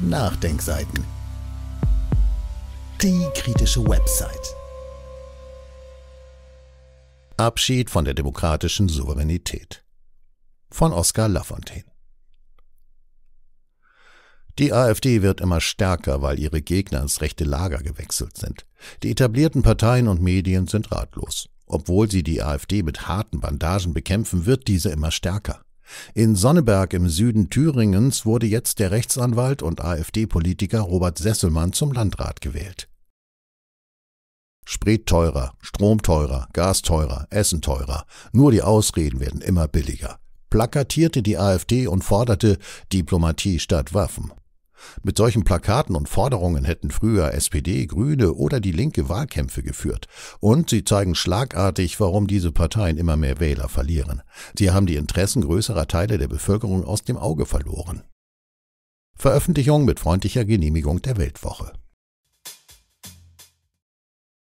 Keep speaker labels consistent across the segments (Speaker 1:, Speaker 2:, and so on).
Speaker 1: Nachdenkseiten. Die kritische Website. Abschied von der demokratischen Souveränität. Von Oskar Lafontaine. Die AfD wird immer stärker, weil ihre Gegner ins rechte Lager gewechselt sind. Die etablierten Parteien und Medien sind ratlos. Obwohl sie die AfD mit harten Bandagen bekämpfen, wird diese immer stärker. In Sonneberg im Süden Thüringens wurde jetzt der Rechtsanwalt und AfD-Politiker Robert Sesselmann zum Landrat gewählt. Sprit teurer, Strom teurer, Gas teurer, Essen teurer. Nur die Ausreden werden immer billiger. Plakatierte die AfD und forderte Diplomatie statt Waffen. Mit solchen Plakaten und Forderungen hätten früher SPD, Grüne oder die Linke Wahlkämpfe geführt. Und sie zeigen schlagartig, warum diese Parteien immer mehr Wähler verlieren. Sie haben die Interessen größerer Teile der Bevölkerung aus dem Auge verloren. Veröffentlichung mit freundlicher Genehmigung der Weltwoche.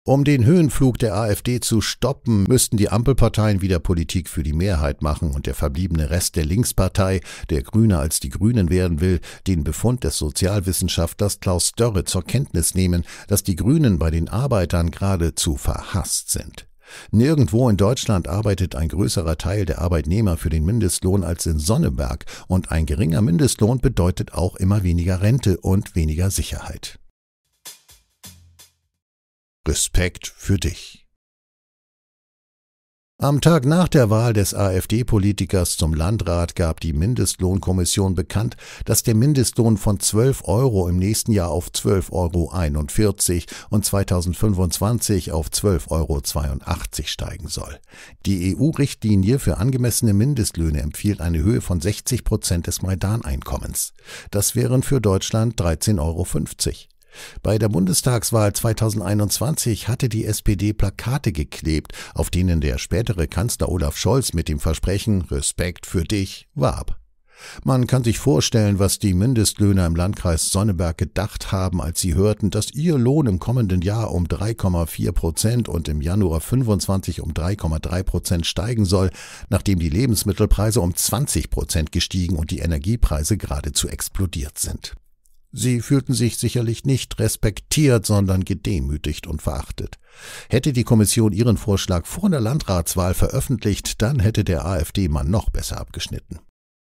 Speaker 1: Um den Höhenflug der AfD zu stoppen, müssten die Ampelparteien wieder Politik für die Mehrheit machen und der verbliebene Rest der Linkspartei, der grüner als die Grünen werden will, den Befund des Sozialwissenschaftlers Klaus Dörre zur Kenntnis nehmen, dass die Grünen bei den Arbeitern geradezu verhasst sind. Nirgendwo in Deutschland arbeitet ein größerer Teil der Arbeitnehmer für den Mindestlohn als in Sonneberg, und ein geringer Mindestlohn bedeutet auch immer weniger Rente und weniger Sicherheit. Respekt für dich. Am Tag nach der Wahl des AfD-Politikers zum Landrat gab die Mindestlohnkommission bekannt, dass der Mindestlohn von 12 Euro im nächsten Jahr auf 12,41 Euro und 2025 auf 12,82 Euro steigen soll. Die EU-Richtlinie für angemessene Mindestlöhne empfiehlt eine Höhe von 60 Prozent des Maidan-Einkommens. Das wären für Deutschland 13,50 Euro. Bei der Bundestagswahl 2021 hatte die SPD Plakate geklebt, auf denen der spätere Kanzler Olaf Scholz mit dem Versprechen Respekt für dich warb. Man kann sich vorstellen, was die Mindestlöhner im Landkreis Sonneberg gedacht haben, als sie hörten, dass ihr Lohn im kommenden Jahr um 3,4 Prozent und im Januar 25 um 3,3 Prozent steigen soll, nachdem die Lebensmittelpreise um 20 Prozent gestiegen und die Energiepreise geradezu explodiert sind. Sie fühlten sich sicherlich nicht respektiert, sondern gedemütigt und verachtet. Hätte die Kommission ihren Vorschlag vor der Landratswahl veröffentlicht, dann hätte der AfD mann noch besser abgeschnitten.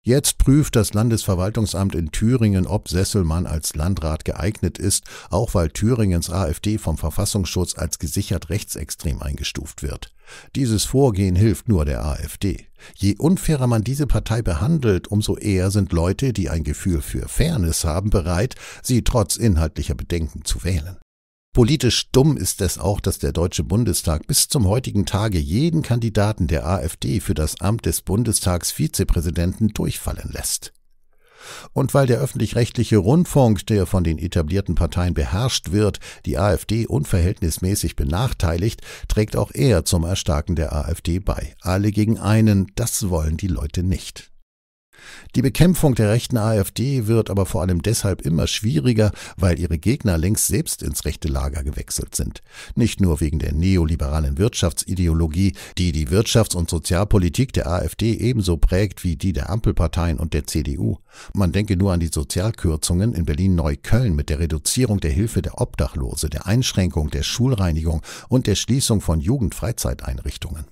Speaker 1: Jetzt prüft das Landesverwaltungsamt in Thüringen, ob Sesselmann als Landrat geeignet ist, auch weil Thüringens AfD vom Verfassungsschutz als gesichert rechtsextrem eingestuft wird. Dieses Vorgehen hilft nur der AfD. Je unfairer man diese Partei behandelt, umso eher sind Leute, die ein Gefühl für Fairness haben, bereit, sie trotz inhaltlicher Bedenken zu wählen. Politisch dumm ist es auch, dass der Deutsche Bundestag bis zum heutigen Tage jeden Kandidaten der AfD für das Amt des Bundestagsvizepräsidenten durchfallen lässt. Und weil der öffentlich-rechtliche Rundfunk, der von den etablierten Parteien beherrscht wird, die AfD unverhältnismäßig benachteiligt, trägt auch er zum Erstarken der AfD bei. Alle gegen einen, das wollen die Leute nicht. Die Bekämpfung der rechten AfD wird aber vor allem deshalb immer schwieriger, weil ihre Gegner längst selbst ins rechte Lager gewechselt sind. Nicht nur wegen der neoliberalen Wirtschaftsideologie, die die Wirtschafts- und Sozialpolitik der AfD ebenso prägt wie die der Ampelparteien und der CDU. Man denke nur an die Sozialkürzungen in Berlin-Neukölln mit der Reduzierung der Hilfe der Obdachlose, der Einschränkung der Schulreinigung und der Schließung von Jugendfreizeiteinrichtungen.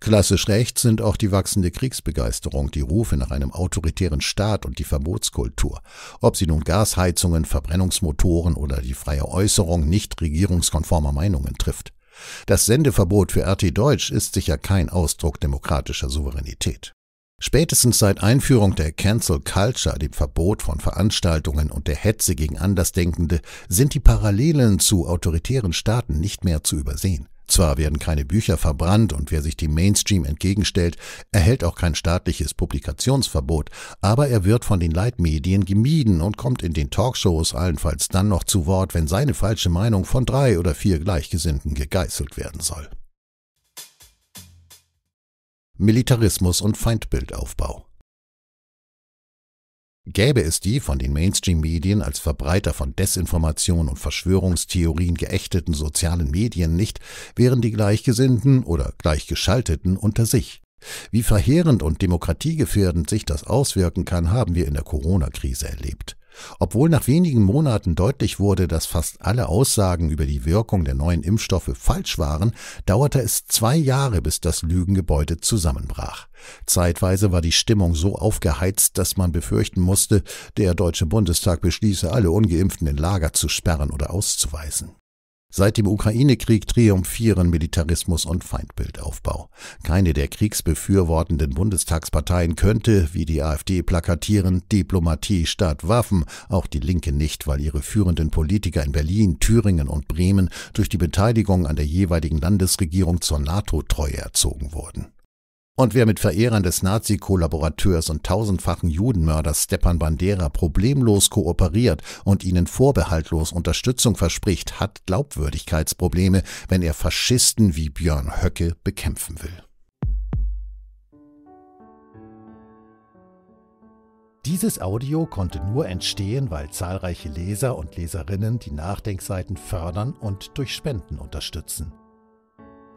Speaker 1: Klassisch rechts sind auch die wachsende Kriegsbegeisterung, die Rufe nach einem autoritären Staat und die Verbotskultur. Ob sie nun Gasheizungen, Verbrennungsmotoren oder die freie Äußerung nicht regierungskonformer Meinungen trifft. Das Sendeverbot für RT Deutsch ist sicher kein Ausdruck demokratischer Souveränität. Spätestens seit Einführung der Cancel Culture, dem Verbot von Veranstaltungen und der Hetze gegen Andersdenkende, sind die Parallelen zu autoritären Staaten nicht mehr zu übersehen. Zwar werden keine Bücher verbrannt und wer sich dem Mainstream entgegenstellt, erhält auch kein staatliches Publikationsverbot, aber er wird von den Leitmedien gemieden und kommt in den Talkshows allenfalls dann noch zu Wort, wenn seine falsche Meinung von drei oder vier Gleichgesinnten gegeißelt werden soll. Militarismus und Feindbildaufbau Gäbe es die von den Mainstream-Medien als Verbreiter von Desinformation und Verschwörungstheorien geächteten sozialen Medien nicht, wären die Gleichgesinnten oder Gleichgeschalteten unter sich. Wie verheerend und demokratiegefährdend sich das auswirken kann, haben wir in der Corona-Krise erlebt. Obwohl nach wenigen Monaten deutlich wurde, dass fast alle Aussagen über die Wirkung der neuen Impfstoffe falsch waren, dauerte es zwei Jahre, bis das Lügengebäude zusammenbrach. Zeitweise war die Stimmung so aufgeheizt, dass man befürchten musste, der Deutsche Bundestag beschließe, alle ungeimpften in Lager zu sperren oder auszuweisen. Seit dem Ukraine-Krieg triumphieren Militarismus und Feindbildaufbau. Keine der kriegsbefürwortenden Bundestagsparteien könnte, wie die AfD plakatieren, Diplomatie statt Waffen, auch die Linke nicht, weil ihre führenden Politiker in Berlin, Thüringen und Bremen durch die Beteiligung an der jeweiligen Landesregierung zur NATO-Treue erzogen wurden. Und wer mit Verehrern des Nazi-Kollaborateurs und tausendfachen Judenmörders Stepan Bandera problemlos kooperiert und ihnen vorbehaltlos Unterstützung verspricht, hat Glaubwürdigkeitsprobleme, wenn er Faschisten wie Björn Höcke bekämpfen will. Dieses Audio konnte nur entstehen, weil zahlreiche Leser und Leserinnen die Nachdenkseiten fördern und durch Spenden unterstützen.